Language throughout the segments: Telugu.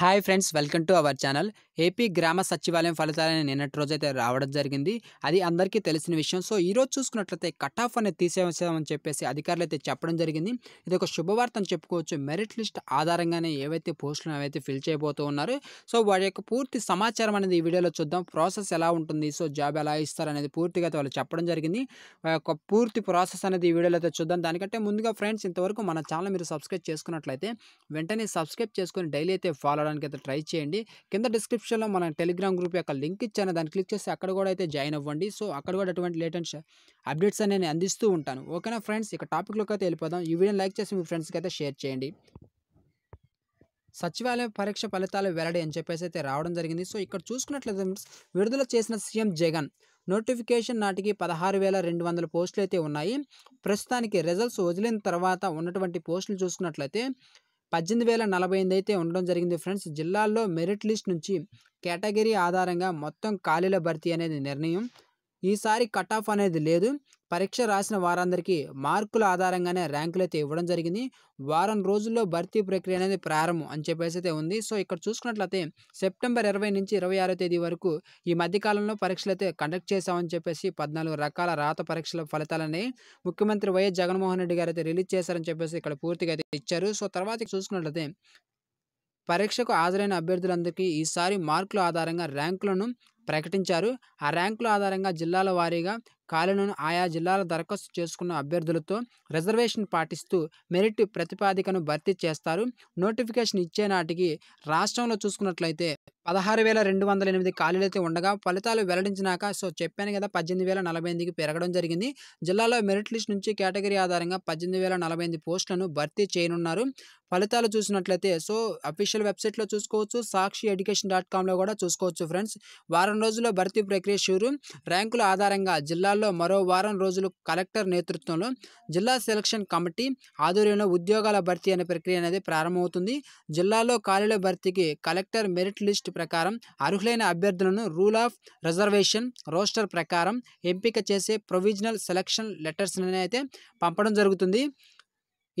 Hi friends, welcome to our channel. AP గ్రామ సచివాలయం ఫలితాలని నిన్నటి రోజైతే రావడం జరిగింది అది అందరికీ తెలిసిన విషయం సో ఈరోజు చూసుకున్నట్లయితే కట్ ఆఫ్ అనేది తీసేసామని చెప్పేసి అధికారులు అయితే చెప్పడం జరిగింది ఇది ఒక శుభవార్త అని చెప్పుకోవచ్చు మెరిట్ లిస్ట్ ఆధారంగానే ఏవైతే పోస్టులు అవైతే ఫిల్ చేయబోతూ ఉన్నారు సో వాడి యొక్క పూర్తి సమాచారం అనేది ఈ వీడియోలో చూద్దాం ప్రాసెస్ ఎలా ఉంటుంది సో జాబ్ ఎలా ఇస్తారు అనేది పూర్తిగా వాళ్ళు చెప్పడం జరిగింది యొక్క పూర్తి ప్రాసెస్ అనేది ఈ వీడియోలో అయితే చూద్దాం దానికంటే ముందుగా ఫ్రెండ్స్ ఇంతవరకు మన ఛానల్ మీరు సబ్స్క్రైబ్ చేసుకున్నట్లయితే వెంటనే సబ్స్క్రైబ్ చేసుకుని డైలీ అయితే ఫాలో అవడానికి అయితే ట్రై చేయండి కింద డిస్క్రిప్షన్ డిస్క్రిప్షన్లో మన టెలిగ్రామ్ గ్రూప్ యొక్క లింక్ ఇచ్చాను దాన్ని క్లిక్ చేసి అక్కడ కూడా అయితే జాయిన్ అవ్వండి సో అక్కడ కూడా అటువంటి లేటెస్ట్ అప్డేట్స్ అనేవి అందిస్తూ ఉంటాను ఓకేనా ఫ్రెండ్స్ ఇక టాపిక్లోకి అయితే వెళ్ళిపోదాం ఈ వీడియో లైక్ చేసి మీ ఫ్రెండ్స్కి అయితే షేర్ చేయండి సచివాలయ పరీక్ష ఫలితాలు వెల్లడి అని చెప్పేసి అయితే రావడం జరిగింది సో ఇక్కడ చూసుకున్నట్లయితే విడుదల చేసిన సీఎం జగన్ నోటిఫికేషన్ నాటికి పదహారు వేల రెండు వందల పోస్టులు అయితే ఉన్నాయి ప్రస్తుతానికి రిజల్ట్స్ వదిలిన తర్వాత ఉన్నటువంటి పోస్టులు చూసుకున్నట్లయితే పద్దెనిమిది వేల నలభై ఎనిమిది అయితే ఉండడం జరిగింది ఫ్రెండ్స్ జిల్లాల్లో మెరిట్ లిస్ట్ నుంచి కేటగిరీ ఆధారంగా మొత్తం ఖాళీల భర్తీ అనేది నిర్ణయం ఈసారి కట్ ఆఫ్ అనేది లేదు పరీక్ష రాసిన వారందరికీ మార్కుల ఆధారంగానే ర్యాంకులు అయితే ఇవ్వడం జరిగింది వారం రోజుల్లో భర్తీ ప్రక్రియ అనేది ప్రారంభం అని చెప్పేసి అయితే ఉంది సో ఇక్కడ చూసుకున్నట్లయితే సెప్టెంబర్ ఇరవై నుంచి ఇరవై ఆరో తేదీ వరకు ఈ మధ్యకాలంలో పరీక్షలు అయితే కండక్ట్ చేశామని చెప్పేసి పద్నాలుగు రకాల రాత పరీక్షల ఫలితాలని ముఖ్యమంత్రి వైఎస్ జగన్మోహన్ రెడ్డి గారు అయితే రిలీజ్ చేశారని చెప్పేసి ఇక్కడ పూర్తిగా అయితే ఇచ్చారు సో తర్వాత చూసుకున్నట్లయితే పరీక్షకు హాజరైన అభ్యర్థులందరికీ ఈసారి మార్కుల ఆధారంగా ర్యాంకులను ప్రకటించారు ఆ ర్యాంకుల ఆధారంగా జిల్లాల వారీగా ఖాళీలను ఆయా జిల్లాల దరఖాస్తు చేసుకున్న అభ్యర్థులతో రిజర్వేషన్ పాటిస్తూ మెరిట్ ప్రతిపాదికను భర్తీ చేస్తారు నోటిఫికేషన్ ఇచ్చే నాటికి రాష్ట్రంలో చూసుకున్నట్లయితే పదహారు వేల రెండు వందల ఎనిమిది ఖాళీలు అయితే ఉండగా ఫలితాలు వెల్లడించినాక సో చెప్పాను కదా పద్దెనిమిది వేల నలభై ఎనిమిదికి పెరగడం జరిగింది జిల్లాలో మెరిట్ లిస్ట్ నుంచి కేటగిరీ ఆధారంగా పద్దెనిమిది వేల నలభై ఎనిమిది పోస్టులను భర్తీ చేయనున్నారు ఫలితాలు చూసినట్లయితే సో అఫీషియల్ వెబ్సైట్లో చూసుకోవచ్చు సాక్షి ఎడ్యుకేషన్ డాట్ కామ్లో కూడా చూసుకోవచ్చు ఫ్రెండ్స్ వారం రోజుల్లో భర్తీ ప్రక్రియ షూరు ర్యాంకుల ఆధారంగా జిల్లాలో జిల్లాలో మరో వారం రోజులు కలెక్టర్ నేతృత్వంలో జిల్లా సెలక్షన్ కమిటీ ఆధ్వర్యంలో ఉద్యోగాల భర్తీ అనే ప్రక్రియ అనేది ప్రారంభమవుతుంది జిల్లాలో ఖాళీల భర్తీకి కలెక్టర్ మెరిట్ లిస్ట్ ప్రకారం అర్హులైన అభ్యర్థులను రూల్ ఆఫ్ రిజర్వేషన్ రోస్టర్ ప్రకారం ఎంపిక చేసే ప్రొవిజనల్ సెలక్షన్ లెటర్స్ అయితే పంపడం జరుగుతుంది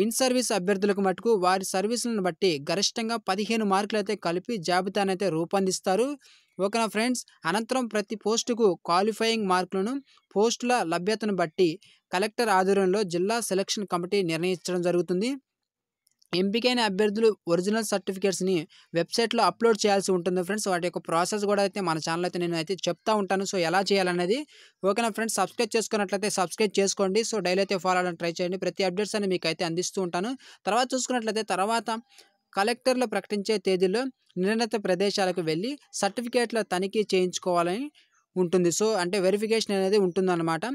ఇన్ సర్వీస్ అభ్యర్థులకు మటుకు వారి సర్వీసులను బట్టి గరిష్టంగా పదిహేను మార్కులైతే కలిపి జాబితానైతే రూపొందిస్తారు ఓకేనా ఫ్రెండ్స్ అనంతరం ప్రతి పోస్టుకు క్వాలిఫైయింగ్ మార్కులను పోస్టుల లభ్యతను బట్టి కలెక్టర్ ఆధ్వర్యంలో జిల్లా సెలక్షన్ కమిటీ నిర్ణయించడం జరుగుతుంది ఎంపికైన అభ్యర్థులు ఒరిజినల్ సర్టిఫికేట్స్ని వెబ్సైట్లో అప్లోడ్ చేయాల్సి ఉంటుంది ఫ్రెండ్స్ వాటి యొక్క ప్రాసెస్ కూడా అయితే మన ఛానల్ అయితే నేను అయితే చెప్తా ఉంటాను సో ఎలా చేయాలనేది ఓకేనా ఫ్రెండ్స్ సబ్స్క్రైబ్ చేసుకున్నట్లయితే సబ్స్క్రైబ్ చేసుకోండి సో డైలీ అయితే ఫాలో అవ్వడానికి ట్రై చేయండి ప్రతి అప్డేట్స్ అని మీకు అయితే అందిస్తూ ఉంటాను తర్వాత చూసుకున్నట్లయితే తర్వాత కలెక్టర్లు ప్రకటించే తేదీలో నిర్ణీత ప్రదేశాలకు వెళ్ళి సర్టిఫికేట్లో తనిఖీ చేయించుకోవాలని ఉంటుంది సో అంటే వెరిఫికేషన్ అనేది ఉంటుందన్నమాట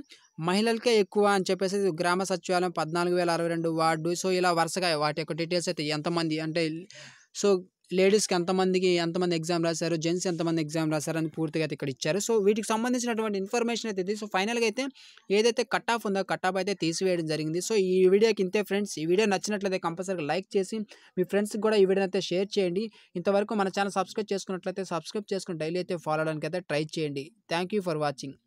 మహిళలకే ఎక్కువ అని చెప్పేసి గ్రామ సచివాలయం పద్నాలుగు వేల అరవై రెండు వార్డు సో ఇలా వరుసగా వాటి యొక్క డీటెయిల్స్ అయితే ఎంతమంది అంటే సో లేడీస్కి ఎంతమందికి ఎంతమంది ఎగ్జామ్ రాశారు జెంట్స్ ఎంతమంది ఎగ్జామ్ రాశారు అని పూర్తిగా అయితే ఇక్కడ ఇచ్చారు సో వీటికి సంబంధించినటువంటి ఇన్ఫర్మేషన్ అయితే ఇది సో ఫైనల్గా అయితే ఏదైతే కట్ ఆఫ్ ఉందో కట్ ఆఫ్ అయితే తీసివేయడం జరిగింది సో ఈ వీడియోకి ఇంతే ఫ్రెండ్స్ ఈ వీడియో నచ్చినట్లయితే కంపల్సరీగా లైక్ చేసి మీ ఫ్రెండ్స్కి కూడా ఈ వీడియోని అయితే షేర్ చేయండి ఇంతవరకు మన ఛానల్ సబ్స్క్రైబ్ చేసుకున్నట్లయితే సబ్స్క్రైబ్ చేసుకుని డైలీ అయితే ఫాలో అవడానికి అయితే ట్రై చేయండి థ్యాంక్ ఫర్ వాచింగ్